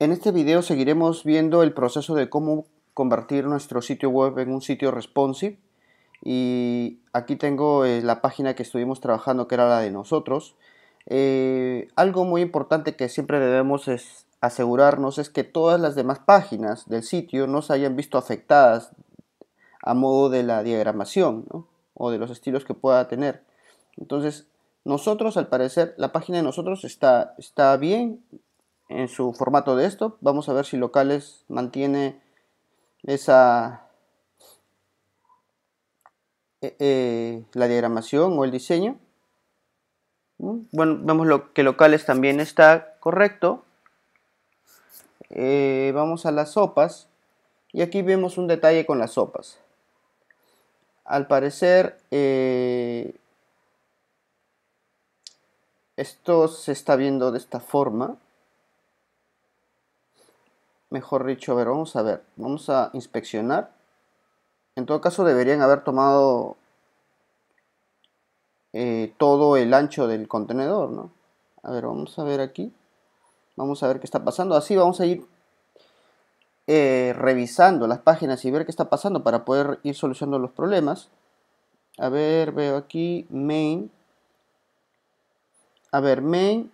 En este video seguiremos viendo el proceso de cómo convertir nuestro sitio web en un sitio responsive y aquí tengo eh, la página que estuvimos trabajando que era la de nosotros. Eh, algo muy importante que siempre debemos es asegurarnos es que todas las demás páginas del sitio no se hayan visto afectadas a modo de la diagramación o de los estilos que pueda tener. Entonces, nosotros al parecer, la página de nosotros está, está bien, en su formato de esto, Vamos a ver si locales mantiene esa eh, eh, la diagramación o el diseño. Mm, bueno, vemos lo, que locales también está correcto. Eh, vamos a las sopas y aquí vemos un detalle con las sopas. Al parecer esto se está viendo de esta forma mejor dicho, a ver, vamos a ver, vamos a inspeccionar. En todo caso deberían haber tomado eh, todo el ancho del contenedor, ¿no? A ver, vamos a ver aquí. Vamos a ver qué está pasando. Así vamos a ir eh, revisando las páginas y ver qué está pasando para poder ir solucionando los problemas. A ver, veo aquí main. A ver, main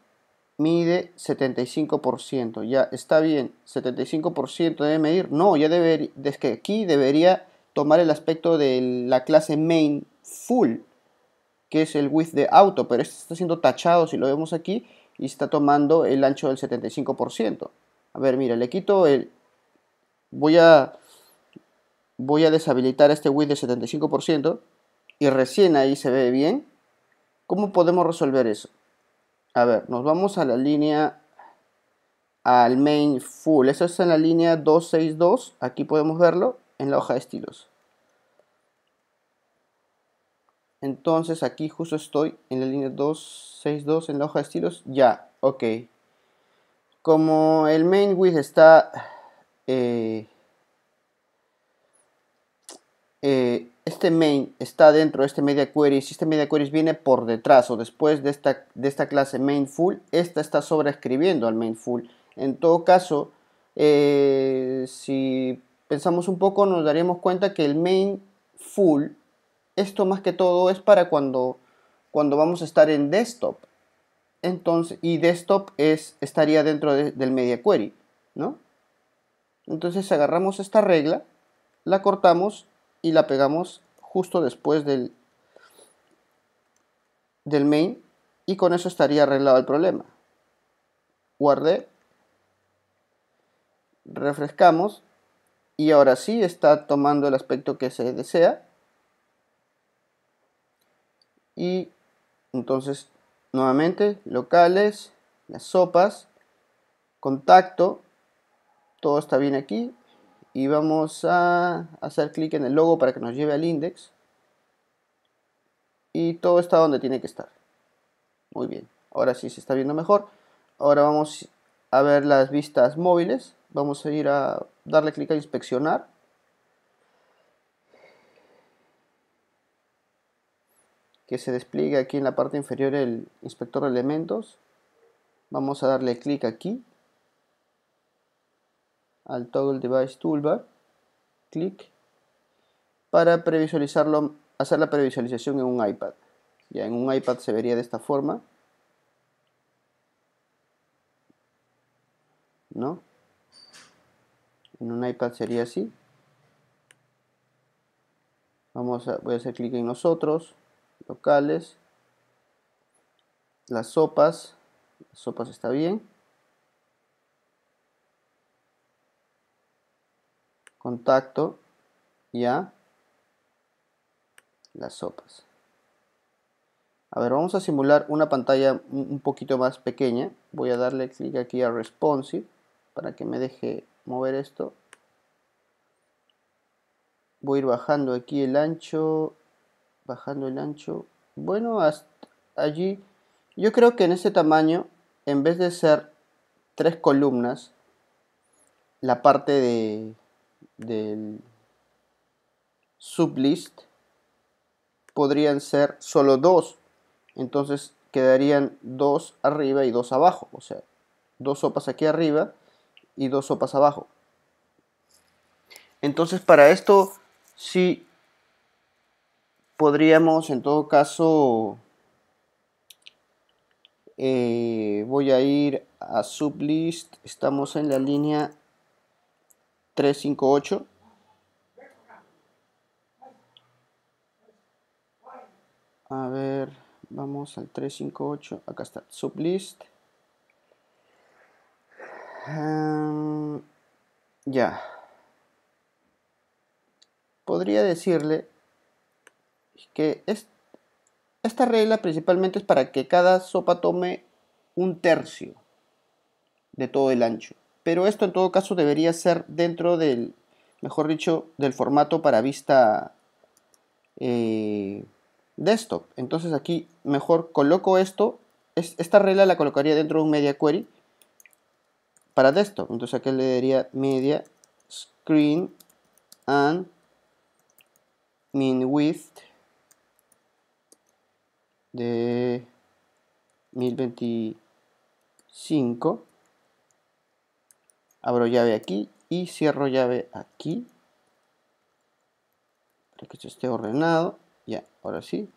mide 75%. Ya está bien, 75% debe medir. No, ya debería es que aquí debería tomar el aspecto de la clase main full, que es el width de auto, pero este está siendo tachado si lo vemos aquí y está tomando el ancho del 75%. A ver, mira, le quito el... Voy a, voy a deshabilitar este width de 75% y recién ahí se ve bien. ¿Cómo podemos resolver eso? A ver, nos vamos a la línea al main full. Eso es en la línea 262. Aquí podemos verlo en la hoja de estilos. Entonces aquí justo estoy en la línea 262 en la hoja de estilos. Ya, ok. Como el main width está eh, eh este main está dentro de este media query, si este media query viene por detrás o después de esta, de esta clase main full, esta está sobreescribiendo al main full. En todo caso, eh, si pensamos un poco nos daríamos cuenta que el main full, esto más que todo es para cuando, cuando vamos a estar en desktop. Entonces, y desktop es, estaría dentro del media query, ¿no? Entonces agarramos esta regla, la cortamos y la pegamos justo después del, del main y con eso estaría arreglado el problema. Guardé, refrescamos y ahora sí está tomando el aspecto que se desea y entonces nuevamente locales, las sopas, contacto, todo está bien aquí, y vamos a hacer clic en el logo para que nos lleve al index y todo está donde tiene que estar muy bien ahora sí se está viendo mejor ahora vamos a ver las vistas móviles vamos a ir a darle clic a inspeccionar que se despliegue aquí en la parte inferior el inspector de elementos vamos a darle clic aquí al Toggle Device Toolbar, clic, para previsualizarlo, hacer la previsualización en un iPad. Ya en un iPad se vería de esta forma. ¿No? En un iPad sería así. Vamos a, voy a hacer clic en nosotros, locales, las sopas, las sopas está bien. contacto y a las sopas. A ver, vamos a simular una pantalla un poquito más pequeña. Voy a darle clic aquí a Responsive para que me deje mover esto. Voy a ir bajando aquí el ancho, bajando el ancho. Bueno, hasta allí. Yo creo que en ese tamaño, en vez de ser tres columnas, la parte de, del sublist podrían ser solo dos. Entonces quedarían dos arriba y dos abajo. O sea, dos sopas aquí arriba y dos sopas abajo. Entonces para esto sí podríamos en todo caso... Eh, voy a ir a sublist. Estamos en la línea 358. A ver, vamos al 358. Acá está, sublist. Em, ya. Podría decirle que esta regla principalmente es para que cada sopa tome un tercio de todo el ancho pero esto en todo caso debería ser dentro del, mejor dicho, del formato para vista eh, desktop. Entonces aquí mejor coloco esto, esta regla la colocaría dentro de un media query para desktop. Entonces aquí le daría media screen and min width de 1025 abro llave aquí y cierro llave aquí para que esto esté ordenado ya, ahora sí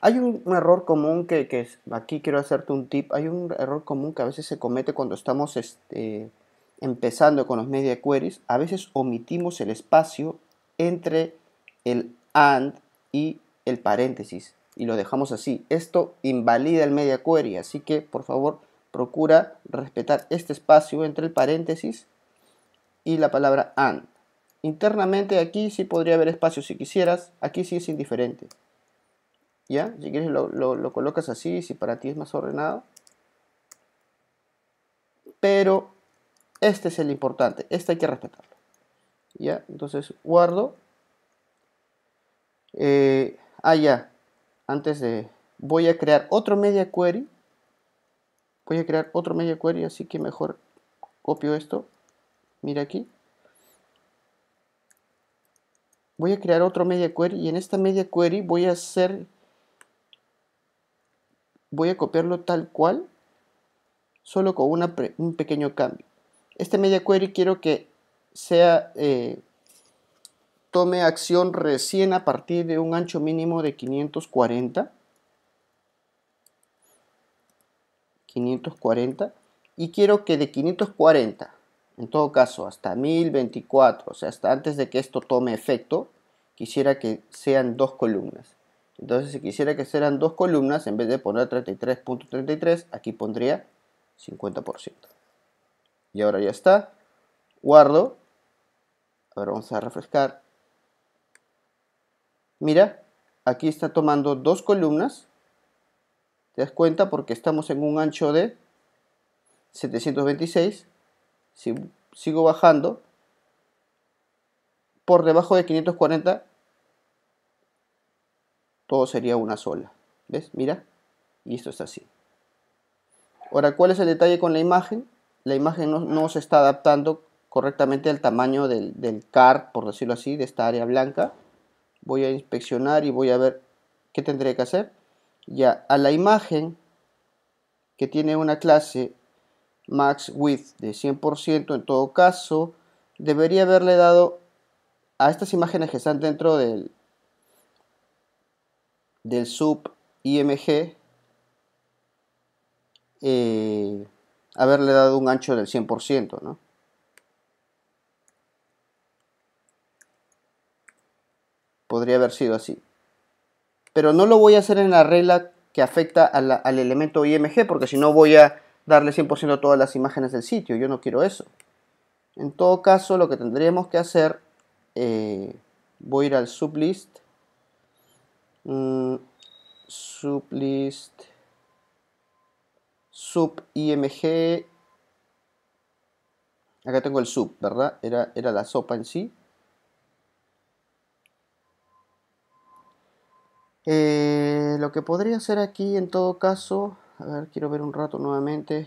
hay un, error común que, aquí quiero hacerte un tip hay un error común que a veces se comete cuando estamos este, empezando con los media queries a veces omitimos el espacio entre el AND y el paréntesis y lo dejamos así esto invalida el media query así que por favor Procura respetar este espacio entre el paréntesis y la palabra AND. Internamente aquí sí podría haber espacio si quisieras, aquí sí es indiferente. ¿Ya? Si quieres lo, colocas así, si para ti es más ordenado. Pero este es el importante, este hay que respetarlo. ¿Ya? Entonces guardo. Eh, ah, ya. Antes de... Voy a crear otro media query voy a crear otro media query así que mejor copio esto mira aquí voy a crear otro media query y en esta media query voy a hacer voy a copiarlo tal cual solo con un pequeño cambio este media query quiero que sea eh, tome acción recién a partir de un ancho mínimo de 540 540 y quiero que de 540, en todo caso, hasta 1024, o sea, hasta antes de que esto tome efecto, quisiera que sean dos columnas. Entonces, si quisiera que sean dos columnas, en vez de poner 33.33, aquí pondría 50%. Y ahora ya está. Guardo. Ahora vamos a refrescar. Mira, aquí está tomando dos columnas ¿Te das cuenta? Porque estamos en un ancho de 726. Si sigo bajando, por debajo de 540, todo sería una sola. ¿Ves? Mira. Y esto está así. Ahora, ¿cuál es el detalle con la imagen? La imagen no, se está adaptando correctamente al tamaño del, card por decirlo así, de esta área blanca. Voy a inspeccionar y voy a ver qué tendré que hacer. Ya, a la imagen que tiene una clase max width de 100% en todo caso, debería haberle dado a estas imágenes que están dentro del, del sub img, eh, haberle dado un ancho del 100%, ¿no? Podría haber sido así pero no lo voy a hacer en la regla que afecta al elemento IMG, porque si no voy a darle 100% a todas las imágenes del sitio, yo no quiero eso. En todo caso, lo que tendríamos que hacer, eh, voy a ir al sublist, mm, sublist, sub img, acá tengo el sub, ¿verdad? Era, era la sopa en sí, Eh, lo que podría hacer aquí en todo caso, a ver, quiero ver un rato nuevamente.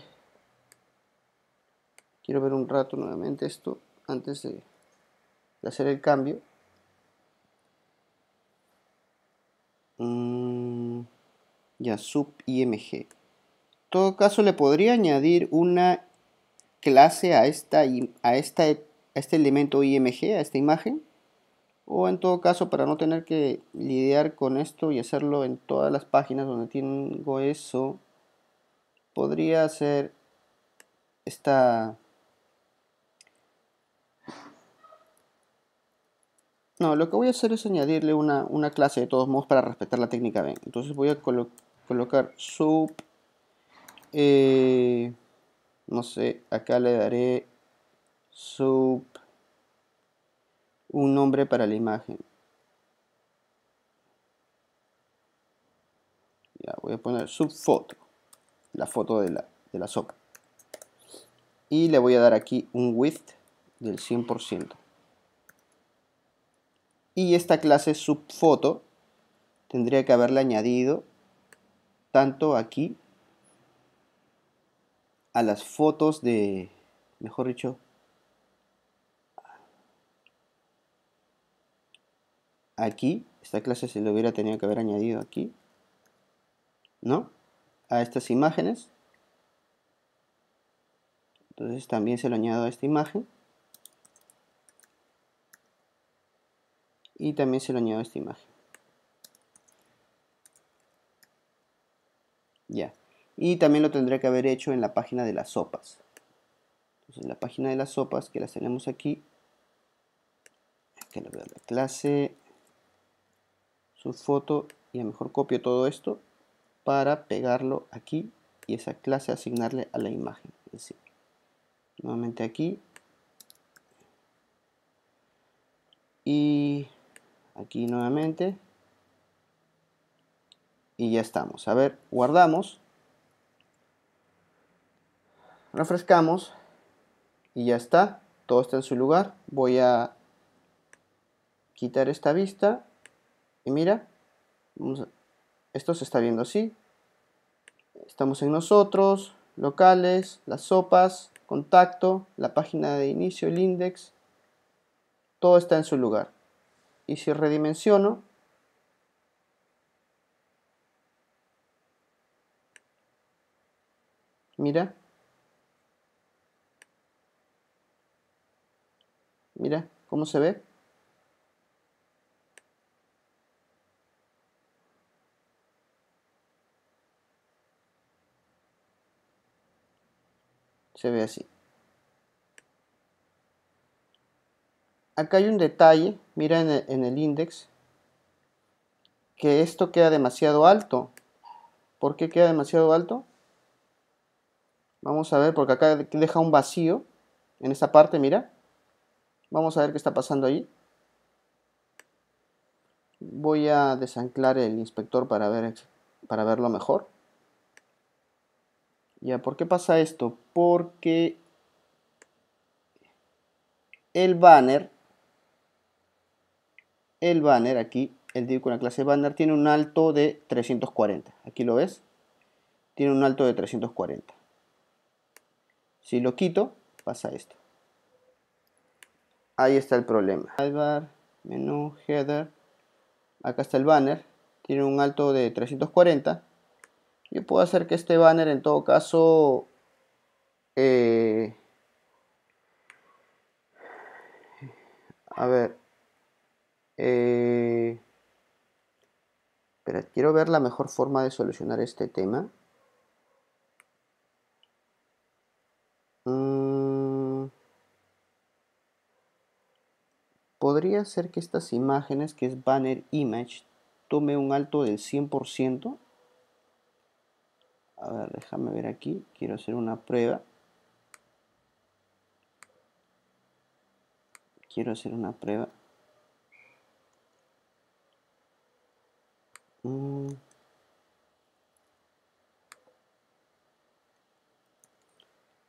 Quiero ver un rato nuevamente esto antes de, hacer el cambio. Mm, ya, sub img. En todo caso le podría añadir una clase a, esta, a, a este elemento img, a esta imagen o en todo caso para no tener que lidiar con esto y hacerlo en todas las páginas donde tengo eso podría hacer esta no, lo que voy a hacer es añadirle una, clase de todos modos para respetar la técnica B. entonces voy a colocar sub eh, no sé, acá le daré sub un nombre para la imagen. voy a poner subfoto, la foto de la, de la sopa. Y le voy a dar aquí un width del 100%. Y esta clase subfoto tendría que haberle añadido tanto aquí a las fotos de, mejor dicho, aquí, esta clase se lo hubiera tenido que haber añadido aquí, ¿no? A estas imágenes. Entonces también se lo añado a esta imagen. Y también se lo añado a esta imagen. Ya. Y también lo tendría que haber hecho en la página de las sopas. Entonces la página de las sopas que las tenemos aquí. Que lo veo la clase su foto y a lo mejor copio todo esto para pegarlo aquí y esa clase asignarle a la imagen Nuevamente aquí. Y aquí nuevamente. Y ya estamos. A ver, guardamos. Refrescamos. Y ya está. Todo está en su lugar. Voy a quitar esta vista y mira, esto se está viendo así. Estamos en nosotros, locales, las sopas, contacto, la página de inicio, el index. Todo está en su lugar. Y si redimensiono, mira, mira cómo se ve. se ve así. Acá hay un detalle, mira en el, índice, index, que esto queda demasiado alto. ¿Por qué queda demasiado alto? Vamos a ver, porque acá deja un vacío en esta parte, mira. Vamos a ver qué está pasando ahí. Voy a desanclar el inspector para, ver, para verlo mejor. Ya, ¿por qué pasa esto? porque el banner, el banner aquí, el div con la clase banner tiene un alto de 340. Aquí lo ves, tiene un alto de 340. Si lo quito, pasa esto. Ahí está el problema. Sidebar, menú, header. Acá está el banner. Tiene un alto de 340. Yo puedo hacer que este banner en todo caso eh, a ver. Eh, pero quiero ver la mejor forma de solucionar este tema. Mm, podría ser que estas imágenes, que es banner image, tome un alto del 100%. A ver, déjame ver aquí. Quiero hacer una prueba. quiero hacer una prueba mm.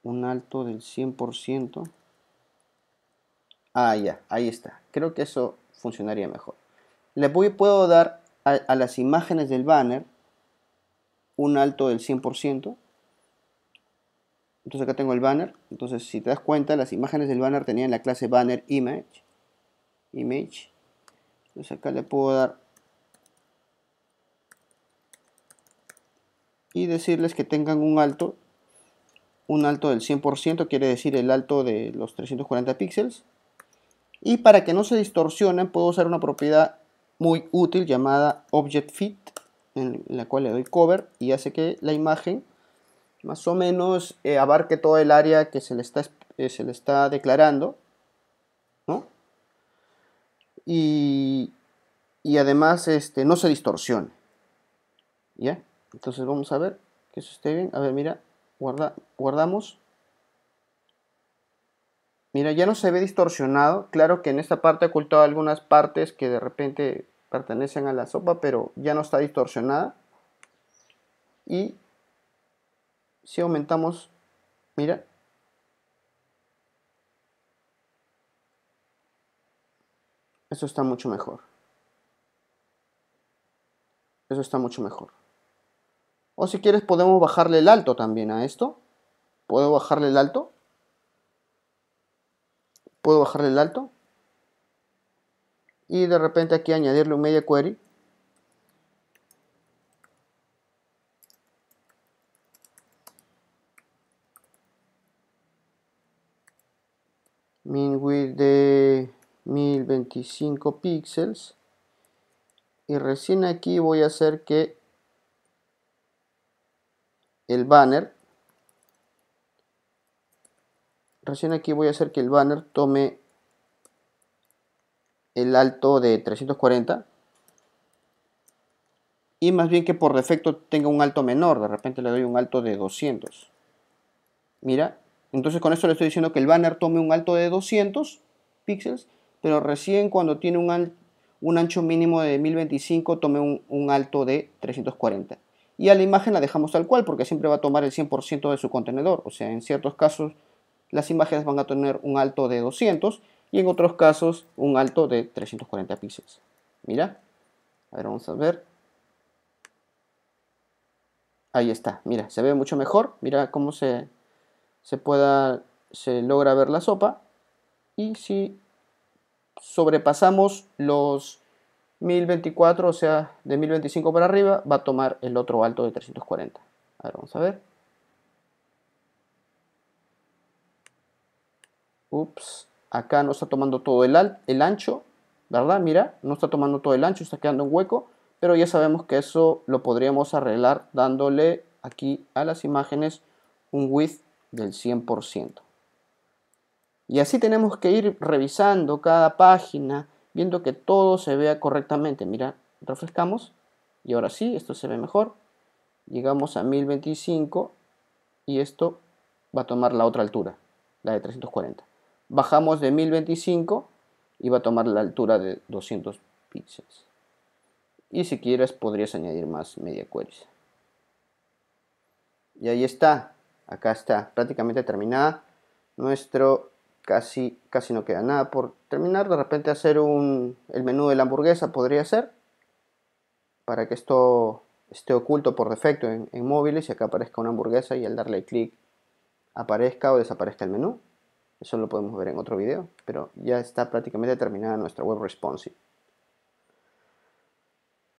un alto del 100% ah ya ahí está creo que eso funcionaría mejor le voy, puedo dar a las imágenes del banner un alto del 100% entonces acá tengo el banner. Entonces si te das cuenta, las imágenes del banner tenían la clase banner image. Image. Entonces acá le puedo dar y decirles que tengan un alto un alto del 100% quiere decir el alto de los 340 píxeles y para que no se distorsionen puedo usar una propiedad muy útil llamada object fit en la cual le doy cover y hace que la imagen más o menos eh, abarque todo el área que se le está, eh, se le está declarando, Y, además este, no se distorsione. ¿Ya? Entonces vamos a ver que eso esté bien. A ver, mira, guarda, guardamos. Mira, ya no se ve distorsionado. Claro que en esta parte ocultado algunas partes que de repente pertenecen a la sopa, pero ya no está distorsionada. Y si aumentamos, mira, Eso está mucho mejor. Eso está mucho mejor. O si quieres podemos bajarle el alto también a esto. ¿Puedo bajarle el alto? ¿Puedo bajarle el alto? Y de repente aquí añadirle un media query. width de 1025 píxeles y recién aquí voy a hacer que el banner recién aquí voy a hacer que el banner tome el alto de 340 y más bien que por defecto tenga un alto menor, de repente le doy un alto de 200 mira, entonces con esto le estoy diciendo que el banner tome un alto de 200 píxeles, pero recién cuando tiene un, ancho mínimo de 1025 tome un, un, alto de 340. Y a la imagen la dejamos tal cual porque siempre va a tomar el 100% de su contenedor. O sea, en ciertos casos las imágenes van a tener un alto de 200 y en otros casos un alto de 340 píxeles. Mira, a ver, vamos a ver. Ahí está, mira, se ve mucho mejor. Mira cómo se, se pueda, se logra ver la sopa. Y si sobrepasamos los 1024, o sea, de 1025 para arriba, va a tomar el otro alto de 340. A ver, vamos a ver. Ups, acá no está tomando todo el, el ancho, ¿verdad? Mira, no está tomando todo el ancho, está quedando un hueco, pero ya sabemos que eso lo podríamos arreglar dándole aquí a las imágenes un width del 100%. Y así tenemos que ir revisando cada página, viendo que todo se vea correctamente. Mira, refrescamos y ahora sí, esto se ve mejor. Llegamos a 1025 y esto va a tomar la otra altura, la de 340. Bajamos de 1025 y va a tomar la altura de 200 píxeles. Y si quieres podrías añadir más media queries. Y ahí está, acá está prácticamente terminada nuestro casi casi no queda nada por terminar de repente hacer un el menú de la hamburguesa podría ser para que esto esté oculto por defecto en, en móviles y acá aparezca una hamburguesa y al darle clic aparezca o desaparezca el menú eso lo podemos ver en otro video pero ya está prácticamente terminada nuestra web responsive